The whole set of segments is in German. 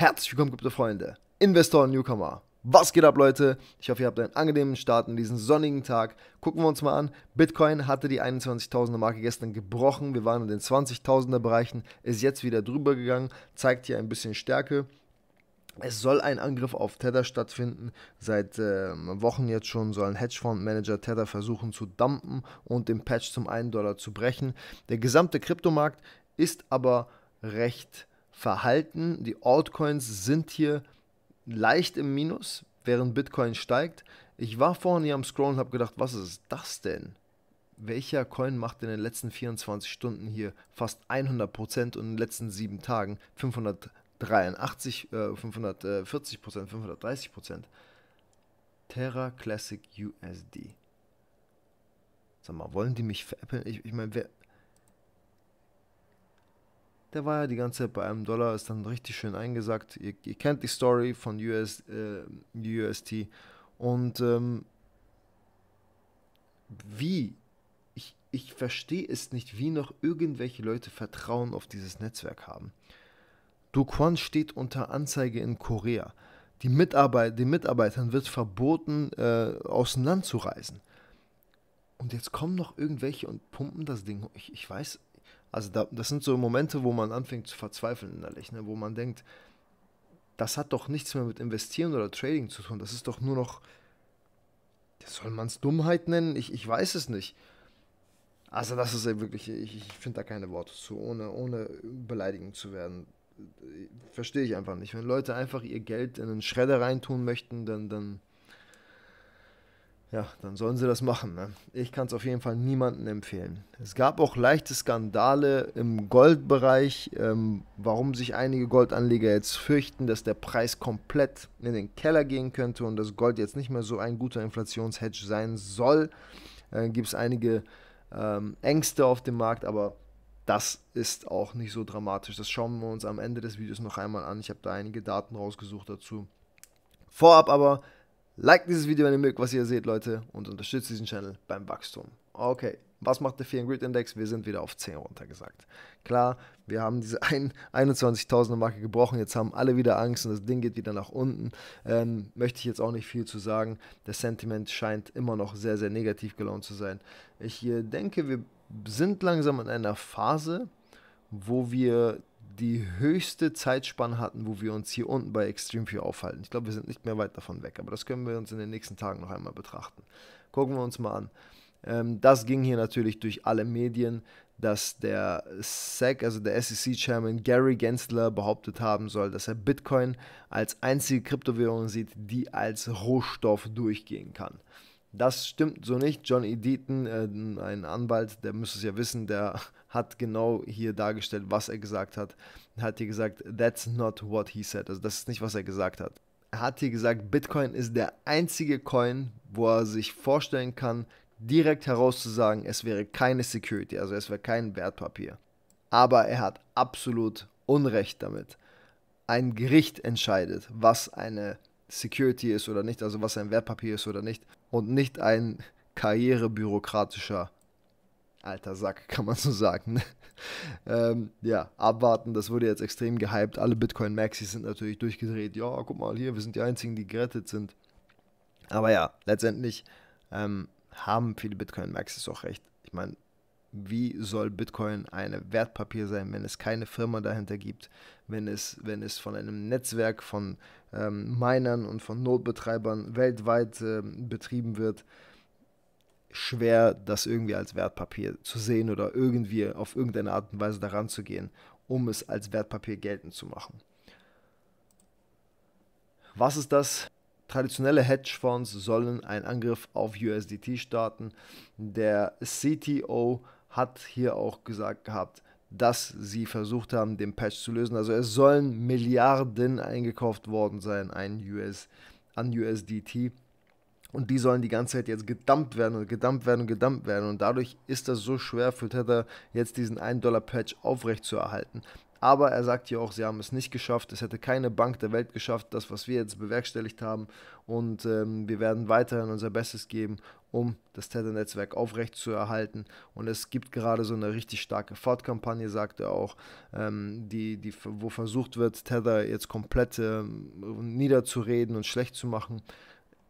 Herzlich willkommen, gute Freunde, Investor und Newcomer. Was geht ab, Leute? Ich hoffe, ihr habt einen angenehmen Start in diesen sonnigen Tag. Gucken wir uns mal an. Bitcoin hatte die 21.000er Marke gestern gebrochen. Wir waren in den 20.000er Bereichen, ist jetzt wieder drüber gegangen, zeigt hier ein bisschen Stärke. Es soll ein Angriff auf Tether stattfinden. Seit äh, Wochen jetzt schon sollen Hedgefondsmanager Tether versuchen zu dumpen und den Patch zum 1 Dollar zu brechen. Der gesamte Kryptomarkt ist aber recht verhalten. Die Altcoins sind hier leicht im Minus, während Bitcoin steigt. Ich war vorhin hier am Scrollen und habe gedacht, was ist das denn? Welcher Coin macht in den letzten 24 Stunden hier fast 100% und in den letzten 7 Tagen 583, äh, 540%, 530%? Terra Classic USD. Sag mal, wollen die mich veräppeln? Ich, ich meine, wer, der war ja die ganze Zeit bei einem Dollar, ist dann richtig schön eingesackt. Ihr, ihr kennt die Story von US, äh, UST. Und ähm, wie? Ich, ich verstehe es nicht, wie noch irgendwelche Leute Vertrauen auf dieses Netzwerk haben. Du Kwon steht unter Anzeige in Korea. Die Mitarbeit, den Mitarbeitern wird verboten, äh, aus dem Land zu reisen. Und jetzt kommen noch irgendwelche und pumpen das Ding. Ich, ich weiß, also da, das sind so Momente, wo man anfängt zu verzweifeln innerlich, ne? wo man denkt, das hat doch nichts mehr mit Investieren oder Trading zu tun. Das ist doch nur noch, soll man es Dummheit nennen? Ich, ich weiß es nicht. Also das ist ja wirklich, ich, ich finde da keine Worte zu, ohne, ohne beleidigend zu werden. Verstehe ich einfach nicht. Wenn Leute einfach ihr Geld in einen Schredder reintun möchten, dann, dann ja, dann sollen sie das machen. Ne? Ich kann es auf jeden Fall niemandem empfehlen. Es gab auch leichte Skandale im Goldbereich, ähm, warum sich einige Goldanleger jetzt fürchten, dass der Preis komplett in den Keller gehen könnte und dass Gold jetzt nicht mehr so ein guter Inflationshedge sein soll. Äh, Gibt es einige ähm, Ängste auf dem Markt, aber das ist auch nicht so dramatisch. Das schauen wir uns am Ende des Videos noch einmal an. Ich habe da einige Daten rausgesucht dazu. Vorab aber Like dieses Video, wenn ihr mögt, was ihr seht, Leute, und unterstützt diesen Channel beim Wachstum. Okay, was macht der Fear Grid Index? Wir sind wieder auf 10 runtergesagt. Klar, wir haben diese 21.000er Marke gebrochen, jetzt haben alle wieder Angst und das Ding geht wieder nach unten. Ähm, möchte ich jetzt auch nicht viel zu sagen. Das Sentiment scheint immer noch sehr, sehr negativ gelaunt zu sein. Ich äh, denke, wir sind langsam in einer Phase, wo wir die höchste Zeitspanne hatten, wo wir uns hier unten bei Extreme 4 aufhalten. Ich glaube, wir sind nicht mehr weit davon weg, aber das können wir uns in den nächsten Tagen noch einmal betrachten. Gucken wir uns mal an. Ähm, das ging hier natürlich durch alle Medien, dass der SEC, also der SEC-Chairman Gary Gensler, behauptet haben soll, dass er Bitcoin als einzige Kryptowährung sieht, die als Rohstoff durchgehen kann. Das stimmt so nicht. Johnny e. Deaton, äh, ein Anwalt, der müsste es ja wissen, der hat genau hier dargestellt, was er gesagt hat. Er hat hier gesagt, that's not what he said. Also das ist nicht, was er gesagt hat. Er hat hier gesagt, Bitcoin ist der einzige Coin, wo er sich vorstellen kann, direkt herauszusagen, es wäre keine Security, also es wäre kein Wertpapier. Aber er hat absolut Unrecht damit. Ein Gericht entscheidet, was eine Security ist oder nicht, also was ein Wertpapier ist oder nicht. Und nicht ein karrierebürokratischer alter Sack, kann man so sagen. Ähm, ja, abwarten, das wurde jetzt extrem gehypt. Alle Bitcoin-Maxis sind natürlich durchgedreht. Ja, guck mal hier, wir sind die Einzigen, die gerettet sind. Aber ja, letztendlich ähm, haben viele Bitcoin-Maxis auch recht. Ich meine, wie soll Bitcoin ein Wertpapier sein, wenn es keine Firma dahinter gibt, wenn es, wenn es von einem Netzwerk von ähm, Minern und von Notbetreibern weltweit äh, betrieben wird? Schwer, das irgendwie als Wertpapier zu sehen oder irgendwie auf irgendeine Art und Weise daran zu gehen, um es als Wertpapier geltend zu machen. Was ist das? Traditionelle Hedgefonds sollen einen Angriff auf USDT starten. Der CTO hat hier auch gesagt gehabt, dass sie versucht haben, den Patch zu lösen. Also es sollen Milliarden eingekauft worden sein ein US, an USDT. Und die sollen die ganze Zeit jetzt gedumpt werden und gedumpt werden und gedumpt werden. Und dadurch ist das so schwer für Tether, jetzt diesen 1-Dollar-Patch aufrechtzuerhalten. Aber er sagt hier auch, sie haben es nicht geschafft. Es hätte keine Bank der Welt geschafft, das, was wir jetzt bewerkstelligt haben. Und ähm, wir werden weiterhin unser Bestes geben, um das Tether-Netzwerk aufrechtzuerhalten. Und es gibt gerade so eine richtig starke Fortkampagne, sagt er auch, ähm, die, die, wo versucht wird, Tether jetzt komplett ähm, niederzureden und schlecht zu machen.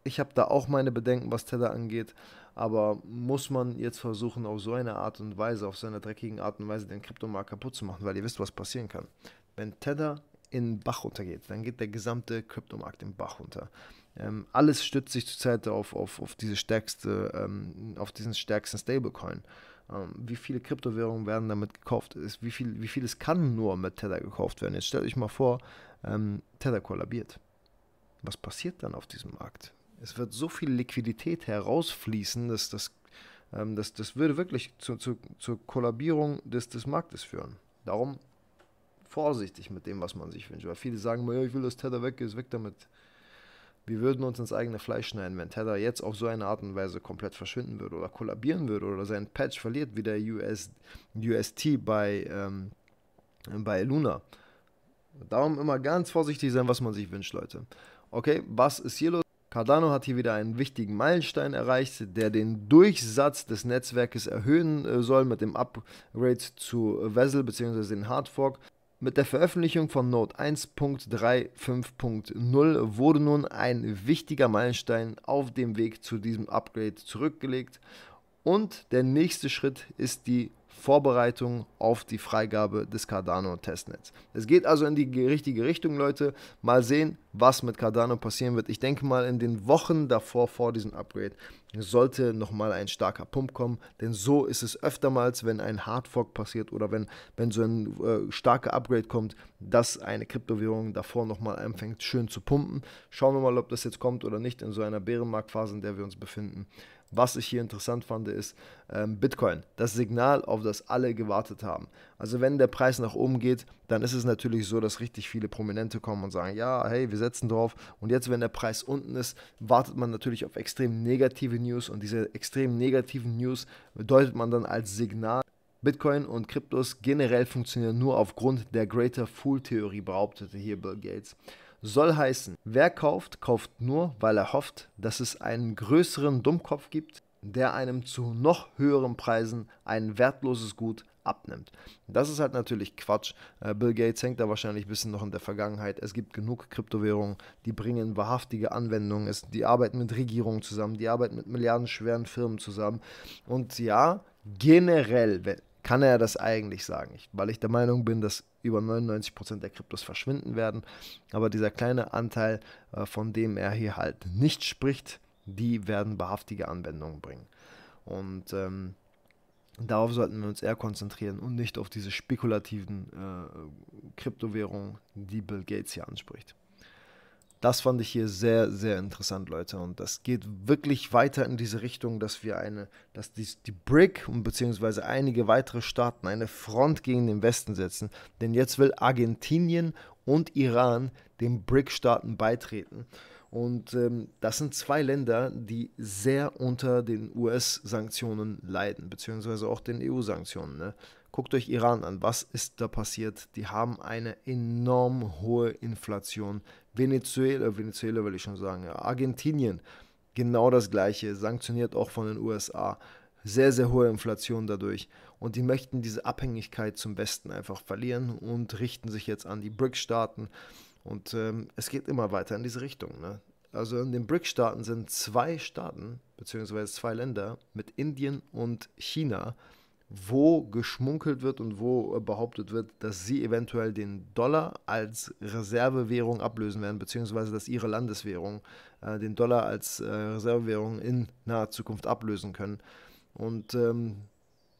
Ich habe da auch meine Bedenken, was Tether angeht. Aber muss man jetzt versuchen, auf so eine Art und Weise, auf so eine dreckigen Art und Weise den Kryptomarkt kaputt zu machen, weil ihr wisst, was passieren kann. Wenn Tether in den Bach runtergeht, dann geht der gesamte Kryptomarkt im Bach runter. Ähm, alles stützt sich zurzeit auf, auf, auf, diese stärkste, ähm, auf diesen stärksten Stablecoin. Ähm, wie viele Kryptowährungen werden damit gekauft? Ist, wie, viel, wie vieles kann nur mit Tether gekauft werden? Jetzt stellt euch mal vor, ähm, Tether kollabiert. Was passiert dann auf diesem Markt? Es wird so viel Liquidität herausfließen, dass das, ähm, das, das würde wirklich zu, zu, zur Kollabierung des, des Marktes führen. Darum vorsichtig mit dem, was man sich wünscht. Weil viele sagen, ja, ich will, dass Tether weg ist, weg damit. Wir würden uns ins eigene Fleisch schneiden, wenn Tether jetzt auf so eine Art und Weise komplett verschwinden würde oder kollabieren würde oder seinen Patch verliert, wie der US, UST bei, ähm, bei Luna. Darum immer ganz vorsichtig sein, was man sich wünscht, Leute. Okay, was ist hier los? Cardano hat hier wieder einen wichtigen Meilenstein erreicht, der den Durchsatz des Netzwerkes erhöhen äh, soll mit dem Upgrade zu Vessel bzw. den Hardfork. Mit der Veröffentlichung von Node 1.35.0 wurde nun ein wichtiger Meilenstein auf dem Weg zu diesem Upgrade zurückgelegt und der nächste Schritt ist die Vorbereitung auf die Freigabe des Cardano-Testnets. Es geht also in die richtige Richtung, Leute. Mal sehen, was mit Cardano passieren wird. Ich denke mal, in den Wochen davor, vor diesem Upgrade, sollte nochmal ein starker Pump kommen. Denn so ist es öftermals, wenn ein Hardfork passiert oder wenn, wenn so ein äh, starker Upgrade kommt, dass eine Kryptowährung davor nochmal anfängt, schön zu pumpen. Schauen wir mal, ob das jetzt kommt oder nicht in so einer Bärenmarktphase, in der wir uns befinden. Was ich hier interessant fand, ist ähm, Bitcoin, das Signal, auf das alle gewartet haben. Also wenn der Preis nach oben geht, dann ist es natürlich so, dass richtig viele Prominente kommen und sagen, ja, hey, wir setzen drauf. Und jetzt, wenn der Preis unten ist, wartet man natürlich auf extrem negative News und diese extrem negativen News bedeutet man dann als Signal Bitcoin und Kryptos generell funktionieren nur aufgrund der Greater Fool-Theorie, behauptete hier Bill Gates soll heißen, wer kauft, kauft nur, weil er hofft, dass es einen größeren Dummkopf gibt, der einem zu noch höheren Preisen ein wertloses Gut abnimmt. Das ist halt natürlich Quatsch. Äh, Bill Gates hängt da wahrscheinlich ein bisschen noch in der Vergangenheit. Es gibt genug Kryptowährungen, die bringen wahrhaftige Anwendungen. Es, die arbeiten mit Regierungen zusammen, die arbeiten mit milliardenschweren Firmen zusammen. Und ja, generell, wenn, kann er das eigentlich sagen. Ich, weil ich der Meinung bin, dass über 99% der Kryptos verschwinden werden. Aber dieser kleine Anteil, äh, von dem er hier halt nicht spricht, die werden wahrhaftige Anwendungen bringen. Und ähm, darauf sollten wir uns eher konzentrieren und nicht auf diese spekulativen äh, Kryptowährungen, die Bill Gates hier anspricht. Das fand ich hier sehr, sehr interessant, Leute. Und das geht wirklich weiter in diese Richtung, dass wir eine, dass die, die BRIC und beziehungsweise einige weitere Staaten eine Front gegen den Westen setzen. Denn jetzt will Argentinien und Iran den BRIC-Staaten beitreten. Und ähm, das sind zwei Länder, die sehr unter den US-Sanktionen leiden, beziehungsweise auch den EU-Sanktionen. Ne? Guckt euch Iran an, was ist da passiert? Die haben eine enorm hohe Inflation. Venezuela, Venezuela will ich schon sagen, ja. Argentinien, genau das gleiche, sanktioniert auch von den USA. Sehr, sehr hohe Inflation dadurch. Und die möchten diese Abhängigkeit zum Westen einfach verlieren und richten sich jetzt an die brics staaten Und ähm, es geht immer weiter in diese Richtung. Ne? Also in den brics staaten sind zwei Staaten, beziehungsweise zwei Länder mit Indien und China, wo geschmunkelt wird und wo äh, behauptet wird, dass sie eventuell den Dollar als Reservewährung ablösen werden, beziehungsweise dass ihre Landeswährung äh, den Dollar als äh, Reservewährung in naher Zukunft ablösen können. Und ähm,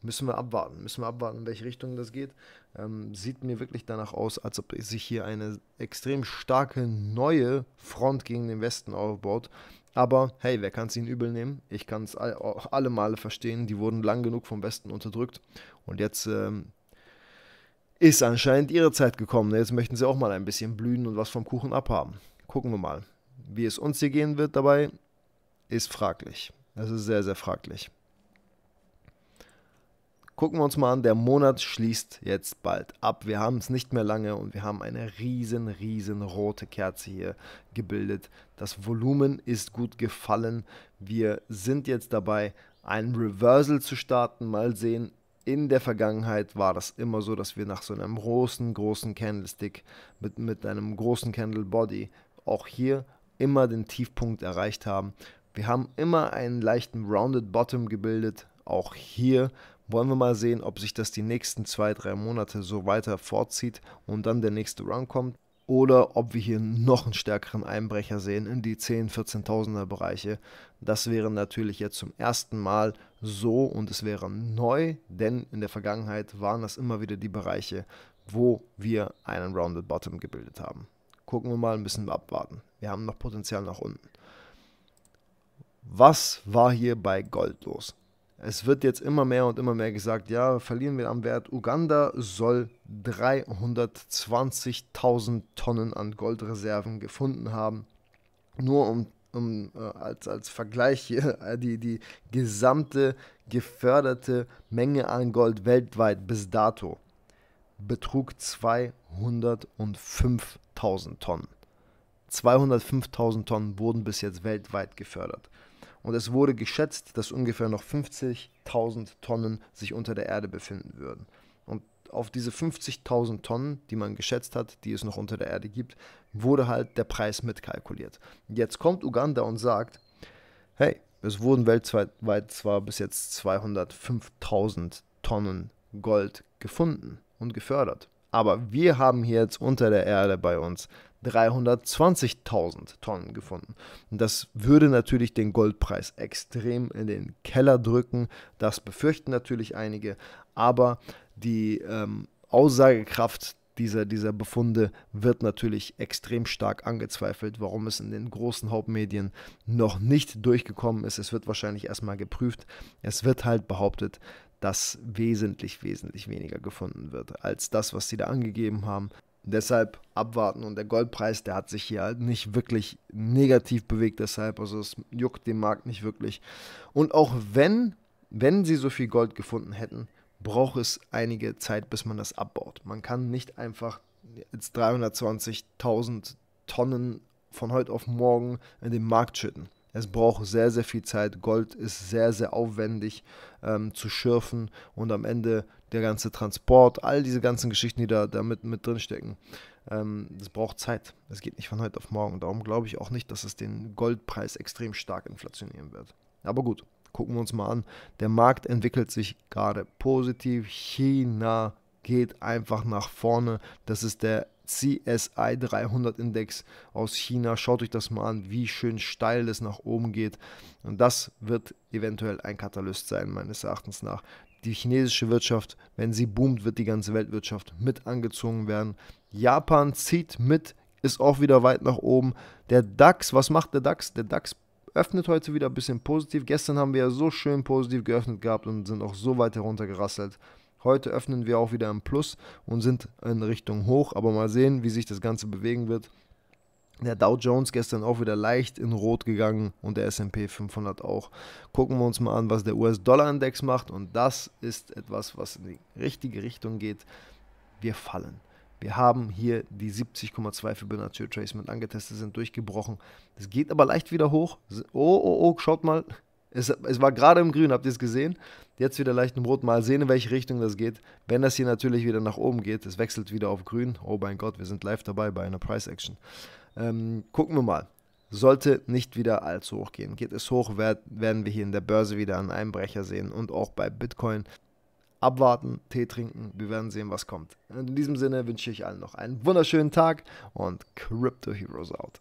müssen wir abwarten, müssen wir abwarten, in welche Richtung das geht. Ähm, sieht mir wirklich danach aus, als ob sich hier eine extrem starke neue Front gegen den Westen aufbaut, aber hey, wer kann es ihnen übel nehmen? Ich kann es all, alle Male verstehen. Die wurden lang genug vom Westen unterdrückt. Und jetzt ähm, ist anscheinend ihre Zeit gekommen. Ne? Jetzt möchten sie auch mal ein bisschen blühen und was vom Kuchen abhaben. Gucken wir mal. Wie es uns hier gehen wird dabei, ist fraglich. Das ist sehr, sehr fraglich. Gucken wir uns mal an, der Monat schließt jetzt bald ab. Wir haben es nicht mehr lange und wir haben eine riesen, riesen rote Kerze hier gebildet. Das Volumen ist gut gefallen. Wir sind jetzt dabei, ein Reversal zu starten. Mal sehen, in der Vergangenheit war das immer so, dass wir nach so einem großen, großen Candlestick mit, mit einem großen Candle Body auch hier immer den Tiefpunkt erreicht haben. Wir haben immer einen leichten Rounded Bottom gebildet. Auch hier wollen wir mal sehen, ob sich das die nächsten zwei, drei Monate so weiter fortzieht und dann der nächste Run kommt oder ob wir hier noch einen stärkeren Einbrecher sehen in die 10.000, 14.000er Bereiche. Das wäre natürlich jetzt zum ersten Mal so und es wäre neu, denn in der Vergangenheit waren das immer wieder die Bereiche, wo wir einen Rounded Bottom gebildet haben. Gucken wir mal ein bisschen abwarten. Wir haben noch Potenzial nach unten. Was war hier bei Gold los? Es wird jetzt immer mehr und immer mehr gesagt, ja, verlieren wir am Wert. Uganda soll 320.000 Tonnen an Goldreserven gefunden haben. Nur um, um äh, als, als Vergleich hier, äh, die, die gesamte geförderte Menge an Gold weltweit bis dato betrug 205.000 Tonnen. 205.000 Tonnen wurden bis jetzt weltweit gefördert und es wurde geschätzt, dass ungefähr noch 50.000 Tonnen sich unter der Erde befinden würden. Und auf diese 50.000 Tonnen, die man geschätzt hat, die es noch unter der Erde gibt, wurde halt der Preis mitkalkuliert. Jetzt kommt Uganda und sagt, hey, es wurden weltweit zwar bis jetzt 205.000 Tonnen Gold gefunden und gefördert. Aber wir haben hier jetzt unter der Erde bei uns 320.000 Tonnen gefunden. das würde natürlich den Goldpreis extrem in den Keller drücken. Das befürchten natürlich einige. Aber die ähm, Aussagekraft dieser, dieser Befunde wird natürlich extrem stark angezweifelt, warum es in den großen Hauptmedien noch nicht durchgekommen ist. Es wird wahrscheinlich erstmal geprüft. Es wird halt behauptet, das wesentlich, wesentlich weniger gefunden wird als das, was sie da angegeben haben. Deshalb abwarten und der Goldpreis, der hat sich hier halt nicht wirklich negativ bewegt, deshalb, also es juckt den Markt nicht wirklich. Und auch wenn, wenn sie so viel Gold gefunden hätten, braucht es einige Zeit, bis man das abbaut. Man kann nicht einfach jetzt 320.000 Tonnen von heute auf morgen in den Markt schütten. Es braucht sehr, sehr viel Zeit. Gold ist sehr, sehr aufwendig ähm, zu schürfen und am Ende der ganze Transport, all diese ganzen Geschichten, die da, da mit, mit drinstecken. Ähm, das braucht Zeit. Es geht nicht von heute auf morgen. Darum glaube ich auch nicht, dass es den Goldpreis extrem stark inflationieren wird. Aber gut, gucken wir uns mal an. Der Markt entwickelt sich gerade positiv. China geht einfach nach vorne. Das ist der CSI 300 Index aus China. Schaut euch das mal an, wie schön steil das nach oben geht. Und das wird eventuell ein Katalyst sein, meines Erachtens nach. Die chinesische Wirtschaft, wenn sie boomt, wird die ganze Weltwirtschaft mit angezogen werden. Japan zieht mit, ist auch wieder weit nach oben. Der DAX, was macht der DAX? Der DAX öffnet heute wieder ein bisschen positiv. Gestern haben wir ja so schön positiv geöffnet gehabt und sind auch so weit heruntergerasselt. Heute öffnen wir auch wieder im Plus und sind in Richtung hoch, aber mal sehen, wie sich das Ganze bewegen wird. Der Dow Jones gestern auch wieder leicht in Rot gegangen und der SP 500 auch. Gucken wir uns mal an, was der US-Dollar-Index macht und das ist etwas, was in die richtige Richtung geht. Wir fallen. Wir haben hier die 70,2 Fibonacci tracement angetestet, sind durchgebrochen. Es geht aber leicht wieder hoch. Oh, oh, oh, schaut mal, es, es war gerade im Grün, habt ihr es gesehen? Jetzt wieder leicht im Rot. Mal sehen, in welche Richtung das geht. Wenn das hier natürlich wieder nach oben geht, es wechselt wieder auf Grün. Oh mein Gott, wir sind live dabei bei einer Price Action. Ähm, gucken wir mal sollte nicht wieder allzu hoch gehen. Geht es hoch, werden wir hier in der Börse wieder einen Einbrecher sehen und auch bei Bitcoin. Abwarten, Tee trinken, wir werden sehen, was kommt. In diesem Sinne wünsche ich allen noch einen wunderschönen Tag und Crypto Heroes out.